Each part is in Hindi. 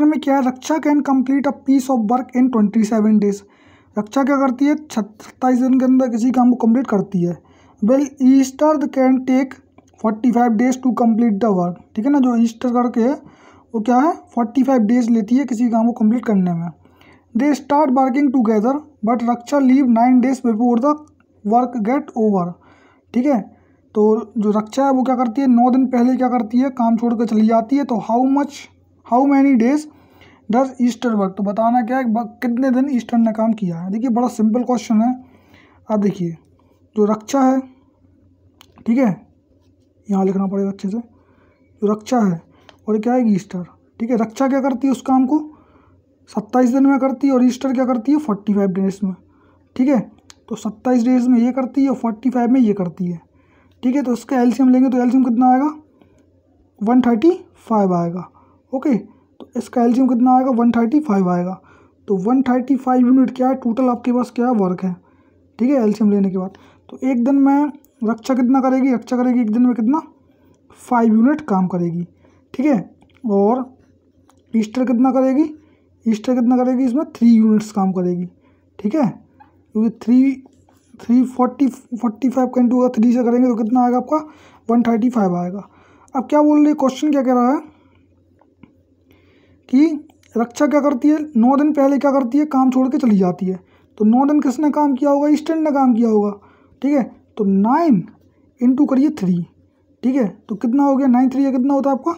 प्रश्न में क्या है Raksha can complete a piece of work in twenty seven days Raksha क्या करती है सत्ताईस दिन के अंदर किसी काम को कंप्लीट करती है well Esther can take forty five days to complete the work ठीक है ना जो ईस्टर करके है वो क्या है फोर्टी फाइव डेज लेती है किसी काम को कम्प्लीट करने में they start working together but Raksha leave nine days before the work get over ठीक है तो जो रक्षा है वो क्या करती है नौ दिन पहले क्या करती है काम छोड़ कर चली जाती है तो how much how many days does Esther work तो बताना क्या है कितने दिन ईस्टर ने काम किया है देखिए बड़ा सिंपल क्वेश्चन है अब देखिए जो रक्षा है ठीक है यहाँ लिखना पड़ेगा अच्छे से जो रक्षा है और क्या है ईस्टर ठीक है रक्षा क्या करती है उस काम को सत्ताईस दिन में करती है और ईस्टर क्या करती है फोर्टी फाइव डेज में ठीक है तो सत्ताईस डेज में ये करती है और फोर्टी फाइव में ये करती है ठीक है तो उसका एल्शियम लेंगे तो एल्शियम कितना आएगा वन थर्टी फाइव आएगा ओके तो इसका एल्शियम कितना आएगा वन थर्टी फाइव आएगा तो वन थर्टी फाइव यूनिट क्या है टोटल आपके पास क्या वर्क है ठीक है एल्शियम लेने के बाद तो एक दिन में रक्षा कितना करेगी रक्षा करेगी एक दिन में कितना फाइव यूनिट काम करेगी ठीक है और ईस्टर कितना करेगी ईस्टर कितना करेगी इसमें थ्री यूनिट्स काम करेगी ठीक है क्योंकि three three forty forty five का अगर थ्री से करेंगे तो कितना आएगा आपका वन थर्टी फाइव आएगा अब क्या बोल रही है क्वेश्चन क्या कह रहा है कि रक्षा क्या करती है नौ दिन पहले क्या करती है काम छोड़ के चली जाती है तो नौ दिन किसने काम किया होगा ईस्टर्न ने काम किया होगा ठीक है तो नाइन इंटू करिए थ्री ठीक है तो कितना हो गया नाइन थ्री है कितना होता है आपका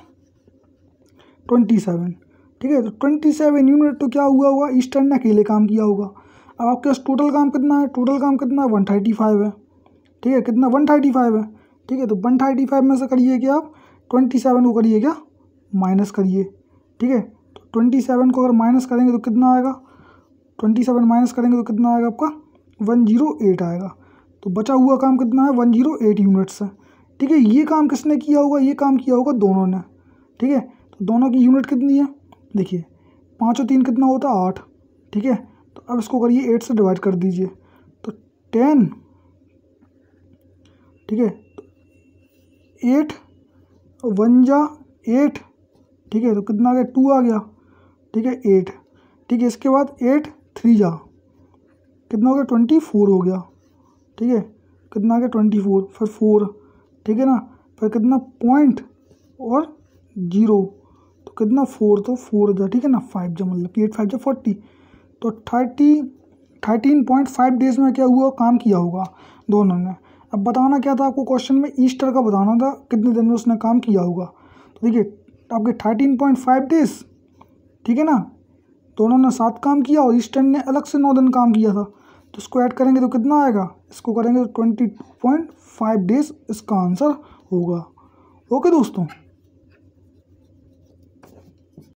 ट्वेंटी सेवन ठीक है तो ट्वेंटी सेवन यूनिट तो क्या हुआ होगा ईस्टर्न ने अकेले काम किया होगा अब आपके पास टोटल काम कितना है टोटल काम कितना है वन थर्टी फाइव है ठीक है कितना वन थर्टी फाइव है ठीक है तो वन थर्टी फाइव में से करिए क्या आप ट्वेंटी सेवन को करिए क्या माइनस करिए ठीक है ट्वेंटी सेवन को अगर माइनस करेंगे तो कितना आएगा ट्वेंटी सेवन माइनस करेंगे तो कितना आएगा आपका वन जीरो एट आएगा तो बचा हुआ काम कितना है वन जीरो एट यूनिट्स है ठीक है ये काम किसने किया होगा ये काम किया होगा दोनों ने ठीक है तो दोनों की यूनिट कितनी है देखिए पाँच और तीन कितना होता है आठ ठीक है तो अब इसको करिए एट से डिवाइड कर दीजिए तो टेन ठीक है तो एट वन जा एट ठीक है तो कितना आ गया टू आ गया ठीक है एट ठीक है इसके बाद एट थ्री जा कितना हो गया ट्वेंटी फोर हो गया ठीक है कितना आ गया ट्वेंटी फोर फिर फोर ठीक है ना फिर कितना पॉइंट और जीरो तो कितना फोर तो फोर जा ठीक है ना फाइव जा मतलब कि एट फाइव जा फोर्टी तो thirty thirteen point five days में क्या हुआ काम किया होगा दोनों ने अब बताना क्या था आपको क्वेश्चन में ईस्टर का बताना था कितने दिन में उसने काम किया होगा तो देखिए आपके थर्टीन पॉइंट फाइव डेज ठीक है ना तो उन्होंने सात काम किया और ईस्टर्न ने अलग से नौ दिन काम किया था तो इसको ऐड करेंगे तो कितना आएगा इसको करेंगे तो ट्वेंटी पॉइंट फाइव डेज इसका आंसर होगा ओके दोस्तों